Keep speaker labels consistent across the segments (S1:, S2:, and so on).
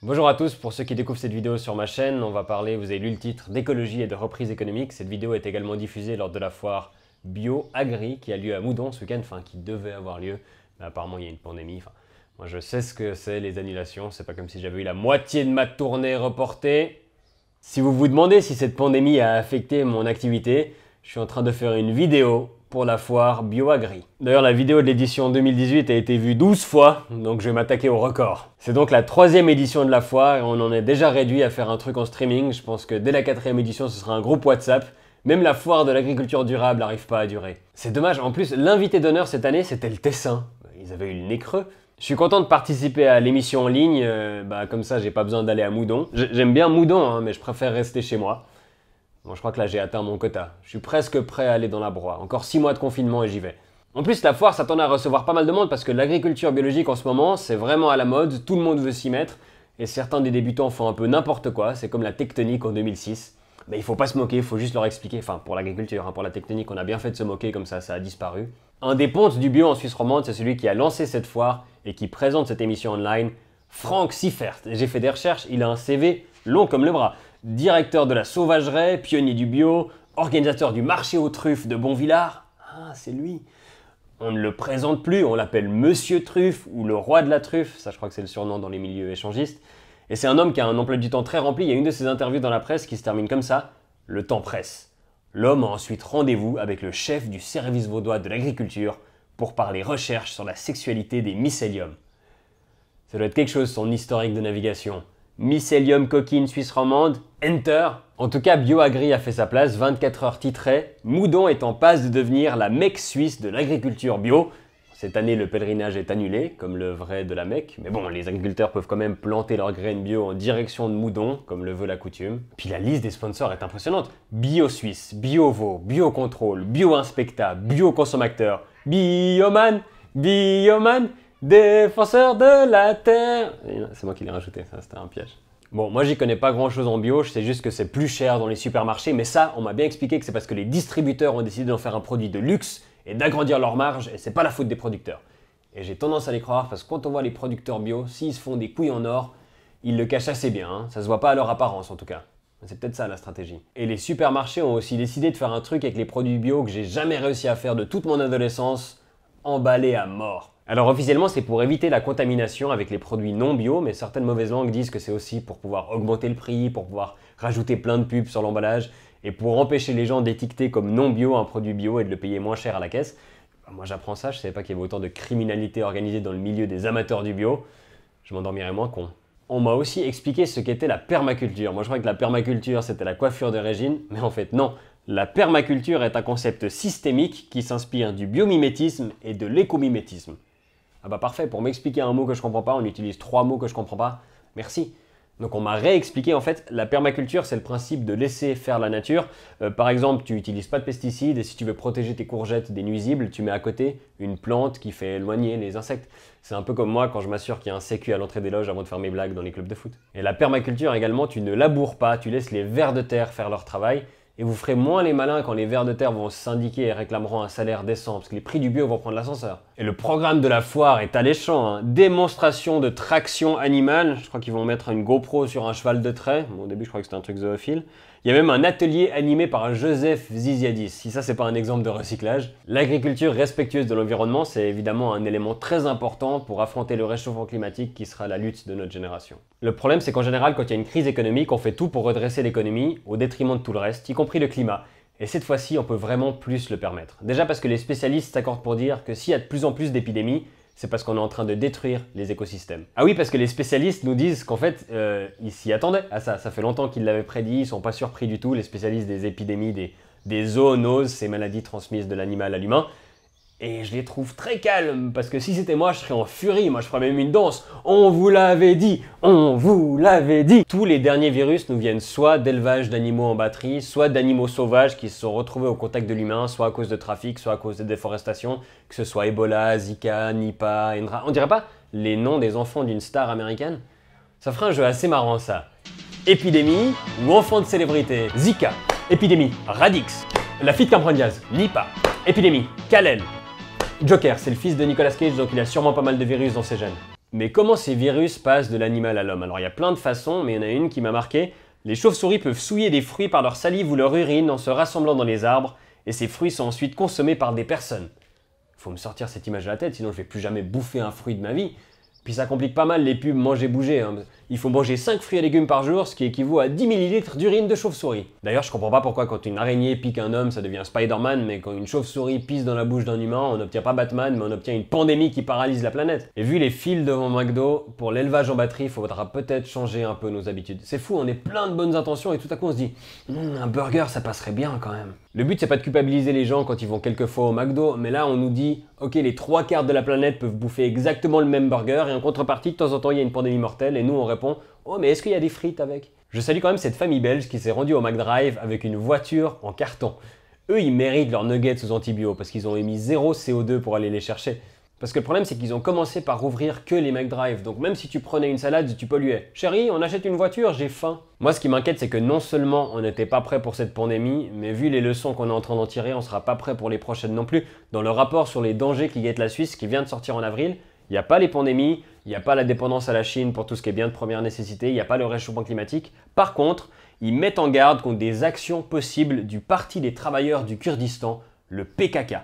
S1: Bonjour à tous, pour ceux qui découvrent cette vidéo sur ma chaîne, on va parler, vous avez lu le titre, d'écologie et de reprise économique. Cette vidéo est également diffusée lors de la foire bio-agri qui a lieu à Moudon ce week-end, enfin qui devait avoir lieu, mais apparemment il y a une pandémie. Enfin, moi je sais ce que c'est les annulations, c'est pas comme si j'avais eu la moitié de ma tournée reportée. Si vous vous demandez si cette pandémie a affecté mon activité, je suis en train de faire une vidéo pour la foire BioAgri. D'ailleurs, la vidéo de l'édition 2018 a été vue 12 fois, donc je vais m'attaquer au record. C'est donc la troisième édition de la foire et on en est déjà réduit à faire un truc en streaming. Je pense que dès la quatrième édition, ce sera un groupe WhatsApp. Même la foire de l'agriculture durable n'arrive pas à durer. C'est dommage, en plus, l'invité d'honneur cette année, c'était le Tessin. Ils avaient eu le nez creux. Je suis content de participer à l'émission en ligne, euh, bah, comme ça j'ai pas besoin d'aller à Moudon. J'aime bien Moudon, hein, mais je préfère rester chez moi. Bon je crois que là, j'ai atteint mon quota. Je suis presque prêt à aller dans la broie. Encore 6 mois de confinement et j'y vais. En plus, la foire s'attendait à recevoir pas mal de monde parce que l'agriculture biologique en ce moment, c'est vraiment à la mode, tout le monde veut s'y mettre, et certains des débutants font un peu n'importe quoi, c'est comme la tectonique en 2006. Mais il faut pas se moquer, il faut juste leur expliquer, enfin pour l'agriculture, hein, pour la tectonique, on a bien fait de se moquer, comme ça, ça a disparu. Un des pontes du bio en Suisse romande, c'est celui qui a lancé cette foire et qui présente cette émission online, Franck Siffert. J'ai fait des recherches, il a un CV long comme le bras directeur de la sauvagerie, pionnier du bio, organisateur du marché aux truffes de Bonvillard. Ah, c'est lui. On ne le présente plus, on l'appelle Monsieur Truffe ou le roi de la truffe, ça je crois que c'est le surnom dans les milieux échangistes. Et c'est un homme qui a un emploi du temps très rempli, il y a une de ses interviews dans la presse qui se termine comme ça, le temps presse. L'homme a ensuite rendez-vous avec le chef du service vaudois de l'agriculture pour parler recherche sur la sexualité des mycéliums. Ça doit être quelque chose son historique de navigation mycélium coquine suisse romande, enter. En tout cas, BioAgri a fait sa place, 24 heures titré. Moudon est en passe de devenir la Mecque suisse de l'agriculture bio. Cette année, le pèlerinage est annulé, comme le vrai de la Mecque. Mais bon, les agriculteurs peuvent quand même planter leurs graines bio en direction de Moudon, comme le veut la coutume. Puis la liste des sponsors est impressionnante. Bio Suisse, BioVo, biocontrol, BioInspecta, BioConsommateur, Bioman, Bioman, Défenseur de la terre C'est moi qui l'ai rajouté, c'était un piège. Bon, moi j'y connais pas grand chose en bio, je sais juste que c'est plus cher dans les supermarchés, mais ça, on m'a bien expliqué que c'est parce que les distributeurs ont décidé d'en faire un produit de luxe et d'agrandir leur marge, et c'est pas la faute des producteurs. Et j'ai tendance à les croire parce que quand on voit les producteurs bio, s'ils se font des couilles en or, ils le cachent assez bien, hein. ça se voit pas à leur apparence en tout cas. C'est peut-être ça la stratégie. Et les supermarchés ont aussi décidé de faire un truc avec les produits bio que j'ai jamais réussi à faire de toute mon adolescence, emballer à mort. Alors officiellement, c'est pour éviter la contamination avec les produits non bio, mais certaines mauvaises langues disent que c'est aussi pour pouvoir augmenter le prix, pour pouvoir rajouter plein de pubs sur l'emballage et pour empêcher les gens d'étiqueter comme non bio un produit bio et de le payer moins cher à la caisse. Bah, moi j'apprends ça, je savais pas qu'il y avait autant de criminalité organisée dans le milieu des amateurs du bio. Je m'endormirais moins con. On m'a aussi expliqué ce qu'était la permaculture. Moi je croyais que la permaculture c'était la coiffure de Régine, mais en fait non. La permaculture est un concept systémique qui s'inspire du biomimétisme et de l'écomimétisme. Ah bah parfait, pour m'expliquer un mot que je comprends pas, on utilise trois mots que je comprends pas. Merci. Donc on m'a réexpliqué en fait la permaculture, c'est le principe de laisser faire la nature. Euh, par exemple, tu n'utilises pas de pesticides et si tu veux protéger tes courgettes des nuisibles, tu mets à côté une plante qui fait éloigner les insectes. C'est un peu comme moi quand je m'assure qu'il y a un sécu à l'entrée des loges avant de faire mes blagues dans les clubs de foot. Et la permaculture également, tu ne laboures pas, tu laisses les vers de terre faire leur travail et vous ferez moins les malins quand les vers de terre vont syndiquer et réclameront un salaire décent, parce que les prix du bio vont prendre l'ascenseur. Et le programme de la foire est alléchant, hein. démonstration de traction animale, je crois qu'ils vont mettre une GoPro sur un cheval de trait, au début je crois que c'était un truc zoophile, il y a même un atelier animé par Joseph Ziziadis, si ça c'est pas un exemple de recyclage. L'agriculture respectueuse de l'environnement, c'est évidemment un élément très important pour affronter le réchauffement climatique qui sera la lutte de notre génération. Le problème c'est qu'en général, quand il y a une crise économique, on fait tout pour redresser l'économie au détriment de tout le reste, y compris le climat. Et cette fois-ci, on peut vraiment plus le permettre. Déjà parce que les spécialistes s'accordent pour dire que s'il y a de plus en plus d'épidémies, c'est parce qu'on est en train de détruire les écosystèmes. Ah oui, parce que les spécialistes nous disent qu'en fait, euh, ils s'y attendaient à ça. Ça fait longtemps qu'ils l'avaient prédit, ils sont pas surpris du tout. Les spécialistes des épidémies, des, des zoonoses, ces maladies transmises de l'animal à l'humain, et je les trouve très calmes, parce que si c'était moi, je serais en furie, moi je ferais même une danse. On vous l'avait dit, on vous l'avait dit. Tous les derniers virus nous viennent soit d'élevage d'animaux en batterie, soit d'animaux sauvages qui se sont retrouvés au contact de l'humain, soit à cause de trafic, soit à cause de déforestation, que ce soit Ebola, Zika, Nipah, Indra. On dirait pas les noms des enfants d'une star américaine Ça ferait un jeu assez marrant ça. Épidémie ou enfant de célébrité Zika, épidémie, Radix, la fille de Nipah, épidémie, Kalel, Joker, c'est le fils de Nicolas Cage, donc il a sûrement pas mal de virus dans ses gènes. Mais comment ces virus passent de l'animal à l'homme Alors il y a plein de façons, mais il y en a une qui m'a marqué. Les chauves-souris peuvent souiller des fruits par leur salive ou leur urine en se rassemblant dans les arbres, et ces fruits sont ensuite consommés par des personnes. Faut me sortir cette image de la tête, sinon je vais plus jamais bouffer un fruit de ma vie. Puis ça complique pas mal les pubs manger bouger. Hein il faut manger 5 fruits et légumes par jour, ce qui équivaut à 10 ml d'urine de chauve-souris. D'ailleurs, je comprends pas pourquoi quand une araignée pique un homme, ça devient Spider-Man, mais quand une chauve-souris pisse dans la bouche d'un humain, on n'obtient pas Batman, mais on obtient une pandémie qui paralyse la planète. Et vu les fils devant McDo, pour l'élevage en batterie, il faudra peut-être changer un peu nos habitudes. C'est fou, on est plein de bonnes intentions et tout à coup on se dit hum, un burger, ça passerait bien quand même. Le but, c'est pas de culpabiliser les gens quand ils vont quelquefois au McDo, mais là, on nous dit ok, les trois quarts de la planète peuvent bouffer exactement le même burger et en contrepartie, de temps en temps, il y a une pandémie mortelle et nous, on Oh, mais est-ce qu'il y a des frites avec Je salue quand même cette famille belge qui s'est rendue au McDrive avec une voiture en carton. Eux, ils méritent leurs nuggets aux antibiotiques parce qu'ils ont émis zéro CO2 pour aller les chercher. Parce que le problème, c'est qu'ils ont commencé par ouvrir que les McDrive. Donc même si tu prenais une salade, tu polluais. Chérie, on achète une voiture, j'ai faim. Moi, ce qui m'inquiète, c'est que non seulement on n'était pas prêt pour cette pandémie, mais vu les leçons qu'on est en train d'en tirer, on ne sera pas prêt pour les prochaines non plus. Dans le rapport sur les dangers qui guettent la Suisse, qui vient de sortir en avril, il n'y a pas les pandémies, il n'y a pas la dépendance à la Chine pour tout ce qui est bien de première nécessité, il n'y a pas le réchauffement climatique. Par contre, ils mettent en garde contre des actions possibles du Parti des travailleurs du Kurdistan, le PKK.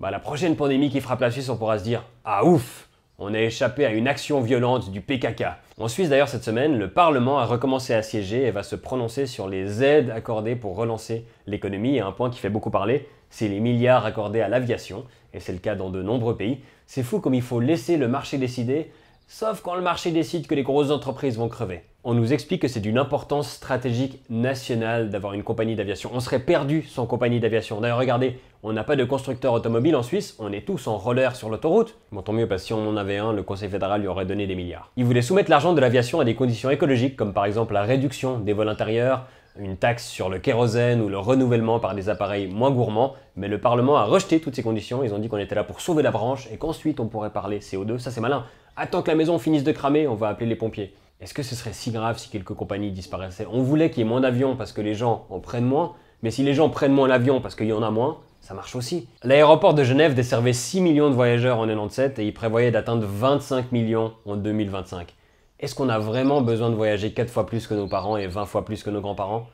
S1: Bah, la prochaine pandémie qui frappe la Suisse, on pourra se dire Ah ouf on a échappé à une action violente du PKK. En Suisse d'ailleurs cette semaine, le Parlement a recommencé à siéger et va se prononcer sur les aides accordées pour relancer l'économie. Et un point qui fait beaucoup parler, c'est les milliards accordés à l'aviation, et c'est le cas dans de nombreux pays. C'est fou comme il faut laisser le marché décider, sauf quand le marché décide que les grosses entreprises vont crever on nous explique que c'est d'une importance stratégique nationale d'avoir une compagnie d'aviation. On serait perdu sans compagnie d'aviation. D'ailleurs, regardez, on n'a pas de constructeur automobile en Suisse, on est tous en roller sur l'autoroute. Bon, tant mieux, parce que si on en avait un, le Conseil fédéral lui aurait donné des milliards. Il voulait soumettre l'argent de l'aviation à des conditions écologiques, comme par exemple la réduction des vols intérieurs, une taxe sur le kérosène ou le renouvellement par des appareils moins gourmands, mais le Parlement a rejeté toutes ces conditions, ils ont dit qu'on était là pour sauver la branche et qu'ensuite on pourrait parler CO2, ça c'est malin. Attends que la maison finisse de cramer, on va appeler les pompiers. Est-ce que ce serait si grave si quelques compagnies disparaissaient On voulait qu'il y ait moins d'avions parce que les gens en prennent moins, mais si les gens prennent moins l'avion parce qu'il y en a moins, ça marche aussi. L'aéroport de Genève desservait 6 millions de voyageurs en 97 et il prévoyait d'atteindre 25 millions en 2025. Est-ce qu'on a vraiment besoin de voyager 4 fois plus que nos parents et 20 fois plus que nos grands-parents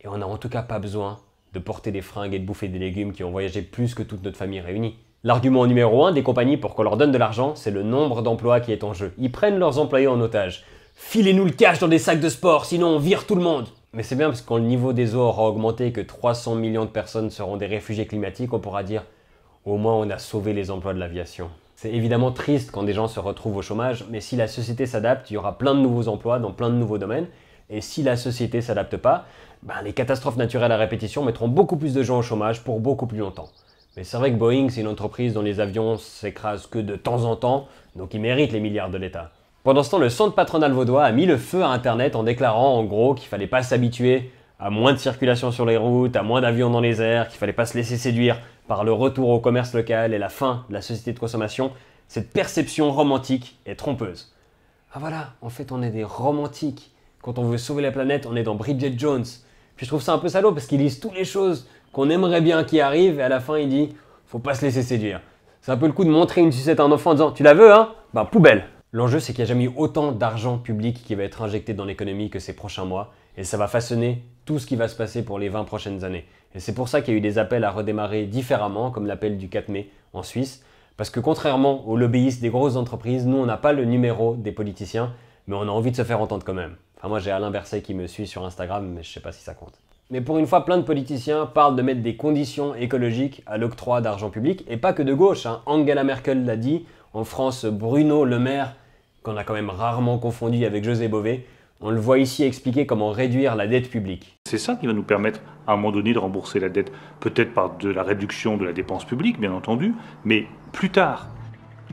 S1: Et on n'a en tout cas pas besoin de porter des fringues et de bouffer des légumes qui ont voyagé plus que toute notre famille réunie. L'argument numéro 1 des compagnies pour qu'on leur donne de l'argent, c'est le nombre d'emplois qui est en jeu. Ils prennent leurs employés en otage filez-nous le cash dans des sacs de sport, sinon on vire tout le monde. Mais c'est bien parce que quand le niveau des eaux aura augmenté et que 300 millions de personnes seront des réfugiés climatiques, on pourra dire au moins on a sauvé les emplois de l'aviation. C'est évidemment triste quand des gens se retrouvent au chômage, mais si la société s'adapte, il y aura plein de nouveaux emplois dans plein de nouveaux domaines. Et si la société s'adapte pas, ben, les catastrophes naturelles à répétition mettront beaucoup plus de gens au chômage pour beaucoup plus longtemps. Mais c'est vrai que Boeing, c'est une entreprise dont les avions s'écrasent que de temps en temps, donc ils méritent les milliards de l'État. Pendant ce temps, le centre patronal vaudois a mis le feu à Internet en déclarant en gros qu'il fallait pas s'habituer à moins de circulation sur les routes, à moins d'avions dans les airs, qu'il fallait pas se laisser séduire par le retour au commerce local et la fin de la société de consommation. Cette perception romantique est trompeuse. Ah voilà, en fait on est des romantiques. Quand on veut sauver la planète, on est dans Bridget Jones. Puis je trouve ça un peu salaud parce qu'il lisent toutes les choses qu'on aimerait bien qui arrivent et à la fin il dit faut pas se laisser séduire. C'est un peu le coup de montrer une sucette à un enfant en disant tu la veux hein Ben, poubelle. L'enjeu, c'est qu'il n'y a jamais eu autant d'argent public qui va être injecté dans l'économie que ces prochains mois, et ça va façonner tout ce qui va se passer pour les 20 prochaines années. Et c'est pour ça qu'il y a eu des appels à redémarrer différemment, comme l'appel du 4 mai en Suisse, parce que contrairement aux lobbyistes des grosses entreprises, nous, on n'a pas le numéro des politiciens, mais on a envie de se faire entendre quand même. Enfin, moi, j'ai Alain Berset qui me suit sur Instagram, mais je sais pas si ça compte. Mais pour une fois, plein de politiciens parlent de mettre des conditions écologiques à l'octroi d'argent public, et pas que de gauche. Hein. Angela Merkel l'a dit, en France, Bruno Le Maire qu'on a quand même rarement confondu avec José Bové, on le voit ici expliquer comment réduire la dette publique. C'est ça qui va nous permettre à un moment donné de rembourser la dette, peut-être par de la réduction de la dépense publique, bien entendu, mais plus tard.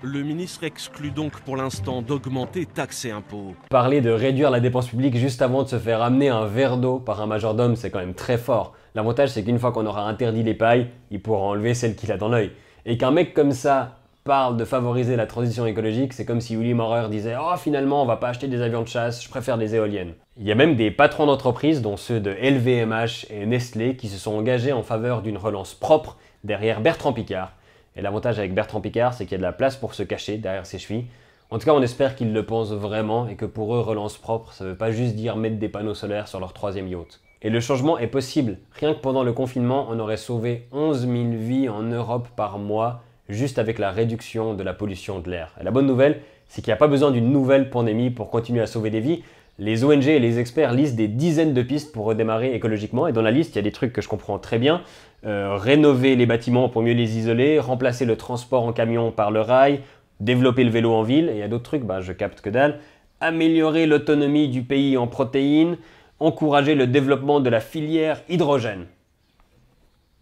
S1: Le ministre exclut donc pour l'instant d'augmenter taxes et impôts. Parler de réduire la dépense publique juste avant de se faire amener un verre d'eau par un majordome, c'est quand même très fort. L'avantage, c'est qu'une fois qu'on aura interdit les pailles, il pourra enlever celle qu'il a dans l'œil. Et qu'un mec comme ça de favoriser la transition écologique, c'est comme si Willy Maurer disait Oh, finalement, on va pas acheter des avions de chasse, je préfère des éoliennes. Il y a même des patrons d'entreprises, dont ceux de LVMH et Nestlé, qui se sont engagés en faveur d'une relance propre derrière Bertrand Picard. Et l'avantage avec Bertrand Picard, c'est qu'il y a de la place pour se cacher derrière ses chevilles. En tout cas, on espère qu'ils le pensent vraiment et que pour eux, relance propre, ça veut pas juste dire mettre des panneaux solaires sur leur troisième yacht. Et le changement est possible. Rien que pendant le confinement, on aurait sauvé 11 000 vies en Europe par mois juste avec la réduction de la pollution de l'air. la bonne nouvelle, c'est qu'il n'y a pas besoin d'une nouvelle pandémie pour continuer à sauver des vies. Les ONG et les experts listent des dizaines de pistes pour redémarrer écologiquement. Et dans la liste, il y a des trucs que je comprends très bien. Euh, rénover les bâtiments pour mieux les isoler, remplacer le transport en camion par le rail, développer le vélo en ville. Et il y a d'autres trucs, bah, je capte que dalle. Améliorer l'autonomie du pays en protéines, encourager le développement de la filière hydrogène.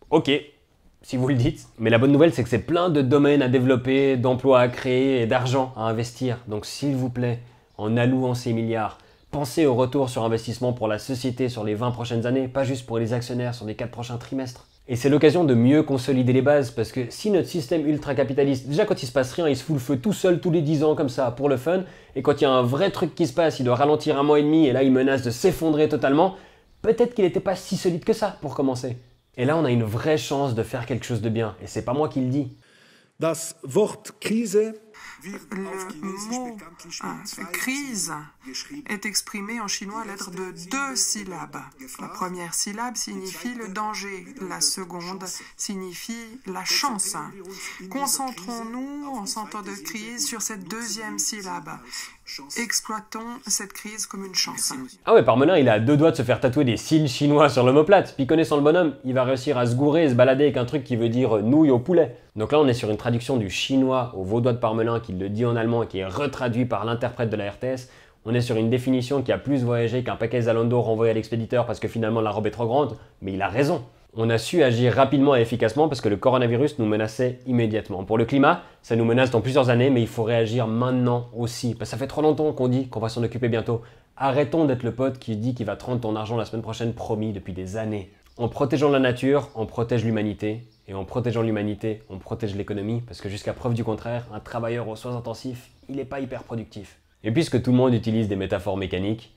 S1: Ok, si vous le dites. Mais la bonne nouvelle, c'est que c'est plein de domaines à développer, d'emplois à créer et d'argent à investir. Donc s'il vous plaît, en allouant ces milliards, pensez au retour sur investissement pour la société sur les 20 prochaines années, pas juste pour les actionnaires sur les 4 prochains trimestres. Et c'est l'occasion de mieux consolider les bases, parce que si notre système ultra-capitaliste, déjà quand il se passe rien, il se fout le feu tout seul tous les 10 ans comme ça, pour le fun, et quand il y a un vrai truc qui se passe, il doit ralentir un mois et demi, et là il menace de s'effondrer totalement, peut-être qu'il n'était pas si solide que ça, pour commencer. Et là, on a une vraie chance de faire quelque chose de bien. Et c'est pas moi qui le dis. Das mot « crise euh, est exprimé en chinois à l'aide de deux syllabes. La première syllabe signifie le danger, la seconde signifie la chance. Concentrons-nous en temps de crise sur cette deuxième syllabe. Exploitons cette crise comme une chance. Ah ouais, Parmelin, il a deux doigts de se faire tatouer des cils chinois sur l'omoplate. Puis connaissant le bonhomme, il va réussir à se gourer et se balader avec un truc qui veut dire nouille au poulet. Donc là, on est sur une traduction du chinois au vaudois de Parmelin qui le dit en allemand et qui est retraduit par l'interprète de la RTS. On est sur une définition qui a plus voyagé qu'un paquet Zalando renvoyé à l'expéditeur parce que finalement la robe est trop grande, mais il a raison on a su agir rapidement et efficacement parce que le coronavirus nous menaçait immédiatement. Pour le climat, ça nous menace dans plusieurs années, mais il faut réagir maintenant aussi. Parce que ça fait trop longtemps qu'on dit qu'on va s'en occuper bientôt. Arrêtons d'être le pote qui dit qu'il va te rendre ton argent la semaine prochaine promis depuis des années. En protégeant la nature, on protège l'humanité. Et en protégeant l'humanité, on protège l'économie. Parce que jusqu'à preuve du contraire, un travailleur aux soins intensifs, il n'est pas hyper productif. Et puisque tout le monde utilise des métaphores mécaniques,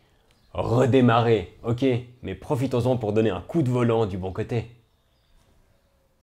S1: redémarrer, ok, mais profitons-en pour donner un coup de volant du bon côté.